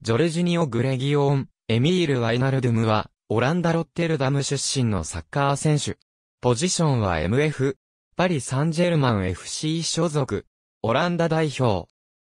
ジョルジニオ・グレギオン、エミール・ワイナルドゥムは、オランダ・ロッテルダム出身のサッカー選手。ポジションは MF、パリ・サンジェルマン FC 所属、オランダ代表。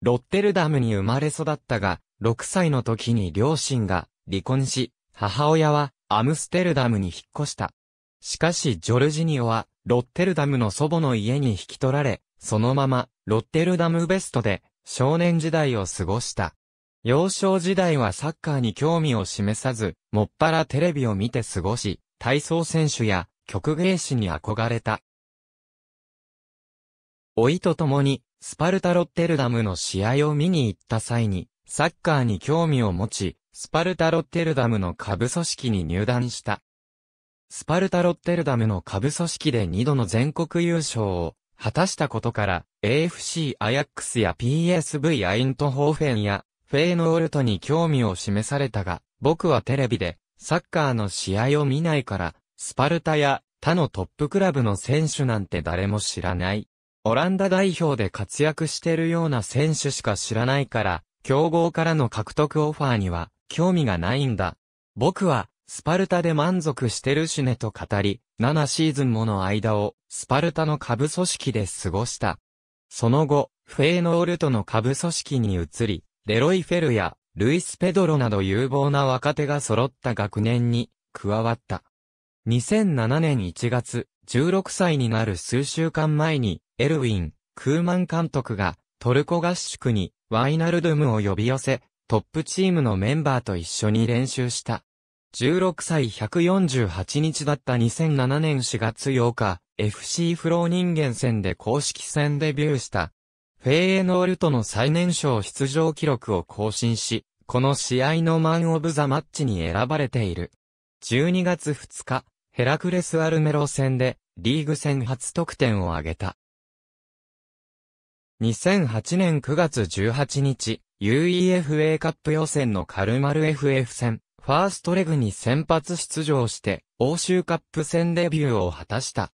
ロッテルダムに生まれ育ったが、6歳の時に両親が離婚し、母親はアムステルダムに引っ越した。しかしジョルジニオは、ロッテルダムの祖母の家に引き取られ、そのまま、ロッテルダムベストで、少年時代を過ごした。幼少時代はサッカーに興味を示さず、もっぱらテレビを見て過ごし、体操選手や曲芸師に憧れた。老いと共に、スパルタロッテルダムの試合を見に行った際に、サッカーに興味を持ち、スパルタロッテルダムの下部組織に入団した。スパルタロッテルダムの下部組織で2度の全国優勝を果たしたことから、AFC アヤックスや PSV アイントホーフェンやフェーノールトに興味を示されたが、僕はテレビで、サッカーの試合を見ないから、スパルタや他のトップクラブの選手なんて誰も知らない。オランダ代表で活躍してるような選手しか知らないから、競合からの獲得オファーには興味がないんだ。僕は、スパルタで満足してるしねと語り、7シーズンもの間を、スパルタの下部組織で過ごした。その後、フェーノールトの下部組織に移り、レロイ・フェルや、ルイス・ペドロなど有望な若手が揃った学年に加わった。2007年1月、16歳になる数週間前に、エルウィン、クーマン監督がトルコ合宿にワイナルドゥムを呼び寄せ、トップチームのメンバーと一緒に練習した。16歳148日だった2007年4月8日、FC フロー人間戦で公式戦デビューしたフェーエノールとの最年少出場記録を更新し、この試合のマン・オブ・ザ・マッチに選ばれている。12月2日、ヘラクレス・アルメロ戦で、リーグ戦初得点を挙げた。2008年9月18日、UEFA カップ予選のカルマル FF 戦、ファーストレグに先発出場して、欧州カップ戦デビューを果たした。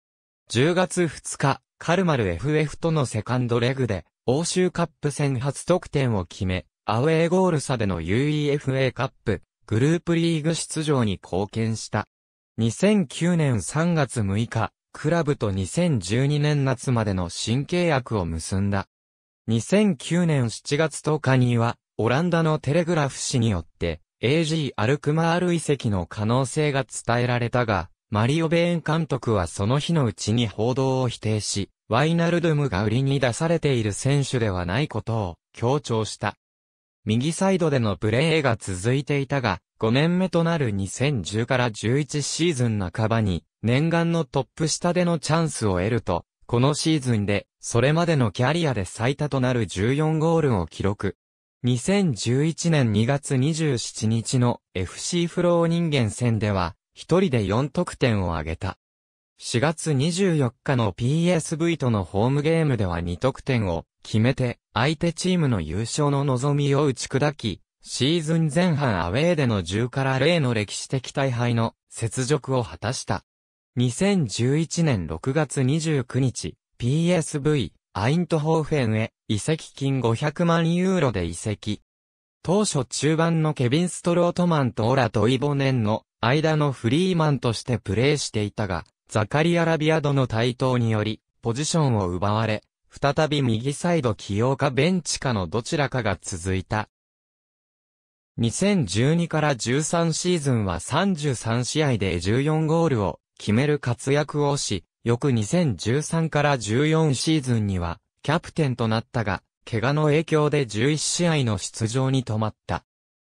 10月2日、カルマル FF とのセカンドレグで、欧州カップ戦初得点を決め、アウェーゴール差での UEFA カップ、グループリーグ出場に貢献した。2009年3月6日、クラブと2012年夏までの新契約を結んだ。2009年7月10日には、オランダのテレグラフ氏によって、AG アルクマール遺跡の可能性が伝えられたが、マリオ・ベーン監督はその日のうちに報道を否定し、ワイナルドゥムが売りに出されている選手ではないことを強調した。右サイドでのプレーが続いていたが、5年目となる2010から11シーズン半ばに、念願のトップ下でのチャンスを得ると、このシーズンで、それまでのキャリアで最多となる14ゴールを記録。2011年2月27日の FC フロー人間戦では、一人で4得点を挙げた。4月24日の PSV とのホームゲームでは2得点を決めて、相手チームの優勝の望みを打ち砕き、シーズン前半アウェーでの10から0の歴史的大敗の雪辱を果たした。2011年6月29日、PSV、アイントホーフェンへ、移籍金500万ユーロで移籍。当初中盤のケビン・ストロートマンとオラとイボネンの間のフリーマンとしてプレーしていたが、ザカリア・ラビアドの台頭により、ポジションを奪われ、再び右サイド起用かベンチかのどちらかが続いた。2012から13シーズンは33試合で14ゴールを決める活躍をし、翌2013から14シーズンにはキャプテンとなったが、怪我の影響で11試合の出場に止まった。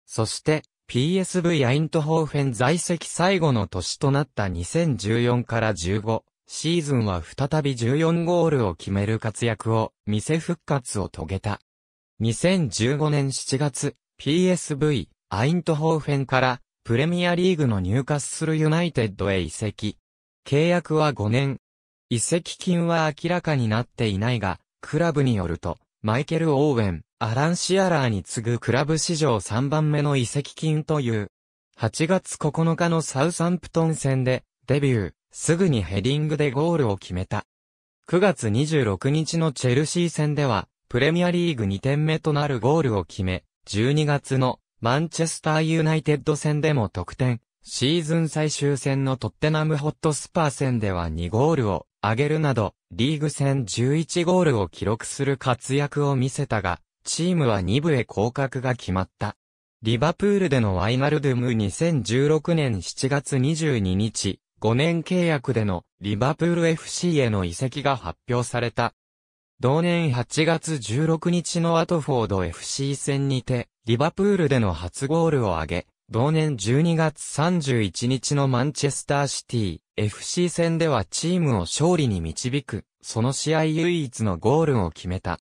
そして、PSV アイントホーフェン在籍最後の年となった2014から15シーズンは再び14ゴールを決める活躍を見せ復活を遂げた。2015年7月 PSV アイントホーフェンからプレミアリーグの入荷するユナイテッドへ移籍。契約は5年。移籍金は明らかになっていないが、クラブによると、マイケル・オーウェン、アラン・シアラーに次ぐクラブ史上3番目の移籍金という、8月9日のサウサンプトン戦で、デビュー、すぐにヘディングでゴールを決めた。9月26日のチェルシー戦では、プレミアリーグ2点目となるゴールを決め、12月のマンチェスターユナイテッド戦でも得点、シーズン最終戦のトッテナムホットスパー戦では2ゴールを挙げるなど、リーグ戦11ゴールを記録する活躍を見せたが、チームは2部へ降格が決まった。リバプールでのワイナルドゥム2016年7月22日、5年契約でのリバプール FC への移籍が発表された。同年8月16日のアトフォード FC 戦にて、リバプールでの初ゴールを挙げ、同年12月31日のマンチェスターシティ FC 戦ではチームを勝利に導く、その試合唯一のゴールを決めた。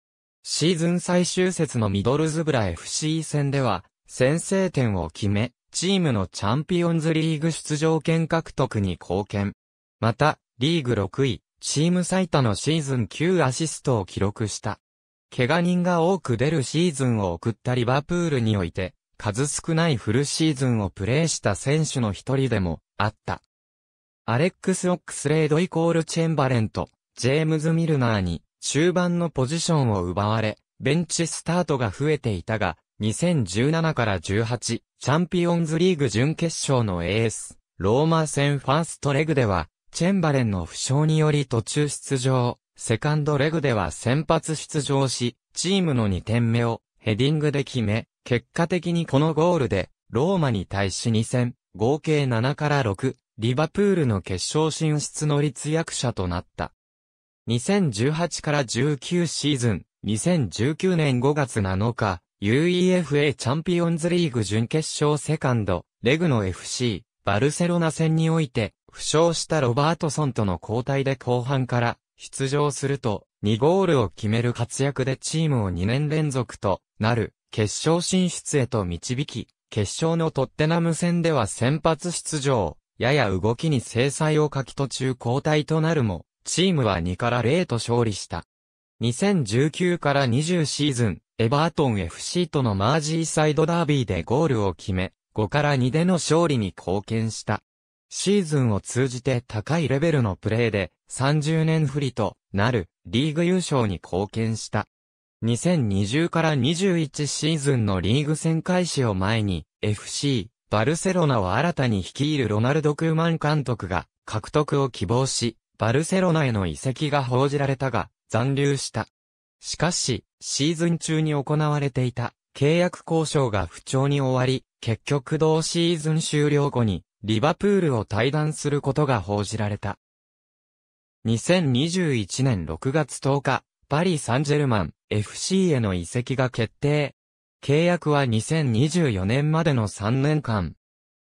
シーズン最終節のミドルズブラ FC 戦では、先制点を決め、チームのチャンピオンズリーグ出場権獲得に貢献。また、リーグ6位、チーム最多のシーズン9アシストを記録した。怪我人が多く出るシーズンを送ったリバプールにおいて、数少ないフルシーズンをプレーした選手の一人でもあった。アレックス・オックスレードイコール・チェンバレンと、ジェームズ・ミルナーに、中盤のポジションを奪われ、ベンチスタートが増えていたが、2017から18、チャンピオンズリーグ準決勝のエース、ローマ戦ファーストレグでは、チェンバレンの負傷により途中出場、セカンドレグでは先発出場し、チームの2点目をヘディングで決め、結果的にこのゴールで、ローマに対し2戦、合計7から6、リバプールの決勝進出の立役者となった。2018から19シーズン、2019年5月7日、UEFA チャンピオンズリーグ準決勝セカンド、レグの FC、バルセロナ戦において、負傷したロバートソンとの交代で後半から出場すると、2ゴールを決める活躍でチームを2年連続となる決勝進出へと導き、決勝のトッテナム戦では先発出場、やや動きに制裁を書き途中交代となるも、チームは2から0と勝利した。2019から20シーズン、エバートン FC とのマージーサイドダービーでゴールを決め、5から2での勝利に貢献した。シーズンを通じて高いレベルのプレーで30年振りとなるリーグ優勝に貢献した。2020から21シーズンのリーグ戦開始を前に FC バルセロナを新たに率いるロナルド・クーマン監督が獲得を希望し、バルセロナへの移籍が報じられたが、残留した。しかし、シーズン中に行われていた契約交渉が不調に終わり、結局同シーズン終了後に、リバプールを退団することが報じられた。2021年6月10日、パリ・サンジェルマン FC への移籍が決定。契約は2024年までの3年間。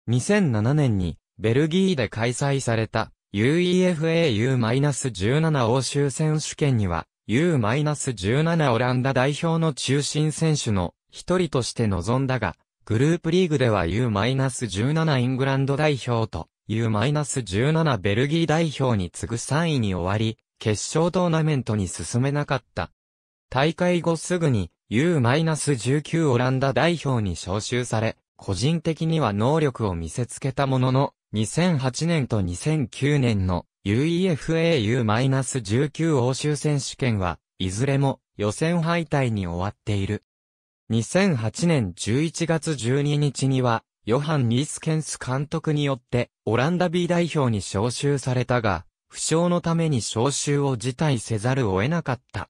2007年にベルギーで開催された UEFA-U-17 欧州選手権には、U-17 オランダ代表の中心選手の一人として臨んだが、グループリーグでは U-17 イングランド代表と U-17 ベルギー代表に次ぐ3位に終わり、決勝トーナメントに進めなかった。大会後すぐに U-19 オランダ代表に招集され、個人的には能力を見せつけたものの、2008年と2009年の UEFAU-19 欧州選手権は、いずれも予選敗退に終わっている。2008年11月12日には、ヨハン・ニースケンス監督によって、オランダ B 代表に招集されたが、負傷のために招集を辞退せざるを得なかった。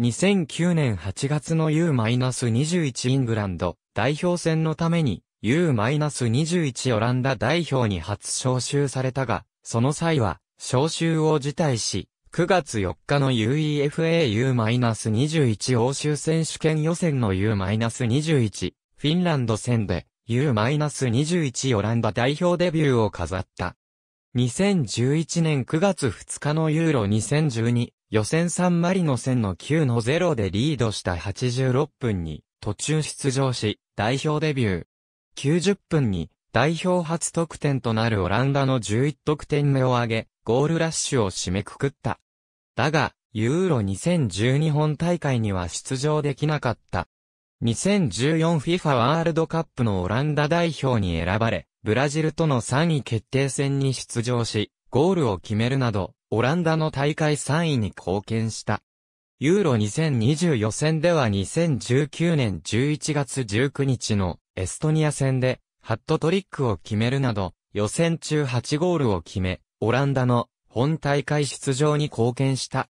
2009年8月の U-21 イングランド代表戦のために U-21 オランダ代表に初招集されたが、その際は、招集を辞退し、9月4日の UEFA U-21 欧州選手権予選の U-21 フィンランド戦で U-21 オランダ代表デビューを飾った。2011年9月2日のユーロ2012予選3マリノ戦の9の0でリードした86分に途中出場し代表デビュー。90分に代表初得点となるオランダの11得点目を挙げ、ゴールラッシュを締めくくった。だが、ユーロ2012本大会には出場できなかった。2014FIFA ワールドカップのオランダ代表に選ばれ、ブラジルとの3位決定戦に出場し、ゴールを決めるなど、オランダの大会3位に貢献した。ユーロ2020予選では2019年11月19日のエストニア戦で、ハットトリックを決めるなど、予選中8ゴールを決め、オランダの本大会出場に貢献した。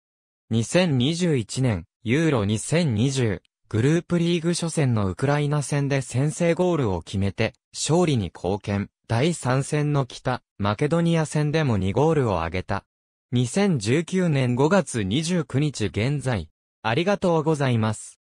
2021年、ユーロ2020、グループリーグ初戦のウクライナ戦で先制ゴールを決めて、勝利に貢献。第3戦の北、マケドニア戦でも2ゴールを挙げた。2019年5月29日現在。ありがとうございます。